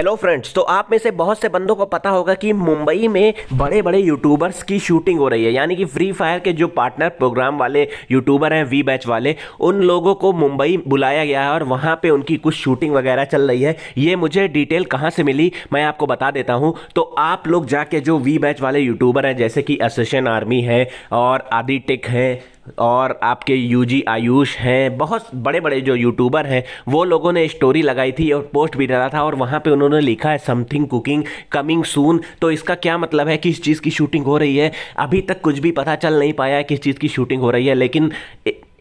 hello friends तो आप में से बहुत से बंदों को पता होगा कि मुंबई में बड़े बड़े यूट्यूबर्स की शूटिंग हो रही है यानी कि फ्री फायर के जो पार्टनर प्रोग्राम वाले यूट्यूबर हैं वी बैच वाले उन लोगों को मुंबई बुलाया गया है और वहां पे उनकी कुछ शूटिंग वगैरह चल रही है ये मुझे डिटेल कहां से मिली मैं आपको बता देता हूँ तो आप लोग जाके जो वी बैच वाले यूट्यूबर हैं जैसे कि एसोसिएशन आर्मी है और आदि टिक हैं और आपके यूजी आयुष हैं बहुत बड़े बड़े जो यूट्यूबर हैं वो लोगों ने स्टोरी लगाई थी और पोस्ट भी डाला था और वहाँ पे उन्होंने लिखा है समथिंग कुकिंग कमिंग सून तो इसका क्या मतलब है किस चीज़ की शूटिंग हो रही है अभी तक कुछ भी पता चल नहीं पाया है किस चीज़ की शूटिंग हो रही है लेकिन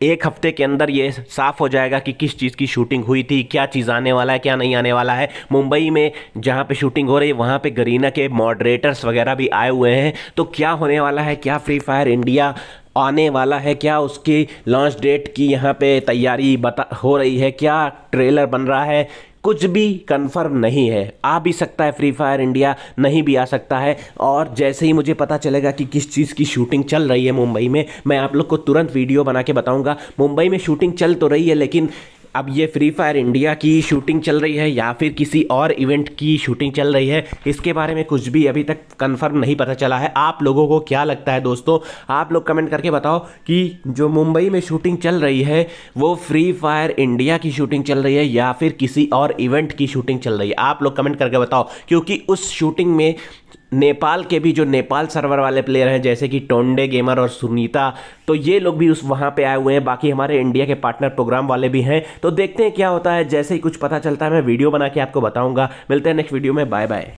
एक हफ्ते के अंदर ये साफ़ हो जाएगा कि किस चीज़ की शूटिंग हुई थी क्या चीज़ आने वाला है क्या नहीं आने वाला है मुंबई में जहाँ पे शूटिंग हो रही है वहाँ पे गरीना के मॉडरेटर्स वगैरह भी आए हुए हैं तो क्या होने वाला है क्या फ्री फायर इंडिया आने वाला है क्या उसकी लॉन्च डेट की यहाँ पे तैयारी बता हो रही है क्या ट्रेलर बन रहा है कुछ भी कंफर्म नहीं है आ भी सकता है फ्री फायर इंडिया नहीं भी आ सकता है और जैसे ही मुझे पता चलेगा कि किस चीज़ की शूटिंग चल रही है मुंबई में मैं आप लोग को तुरंत वीडियो बना के बताऊंगा मुंबई में शूटिंग चल तो रही है लेकिन अब ये फ्री फायर इंडिया की शूटिंग चल रही है या फिर किसी और इवेंट की शूटिंग चल रही है इसके बारे में कुछ भी अभी तक कंफर्म नहीं पता चला है आप लोगों को क्या लगता है दोस्तों आप लोग कमेंट करके बताओ कि जो मुंबई में शूटिंग चल रही है वो फ्री फायर इंडिया की शूटिंग चल रही है या फिर किसी और इवेंट की शूटिंग चल रही है आप लोग कमेंट करके बताओ क्योंकि उस शूटिंग में नेपाल के भी जो नेपाल सर्वर वाले प्लेयर हैं जैसे कि टोंडे गेमर और सुनीता तो ये लोग भी उस वहाँ पे आए हुए हैं बाकी हमारे इंडिया के पार्टनर प्रोग्राम वाले भी हैं तो देखते हैं क्या होता है जैसे ही कुछ पता चलता है मैं वीडियो बना के आपको बताऊँगा मिलते हैं नेक्स्ट वीडियो में बाय बाय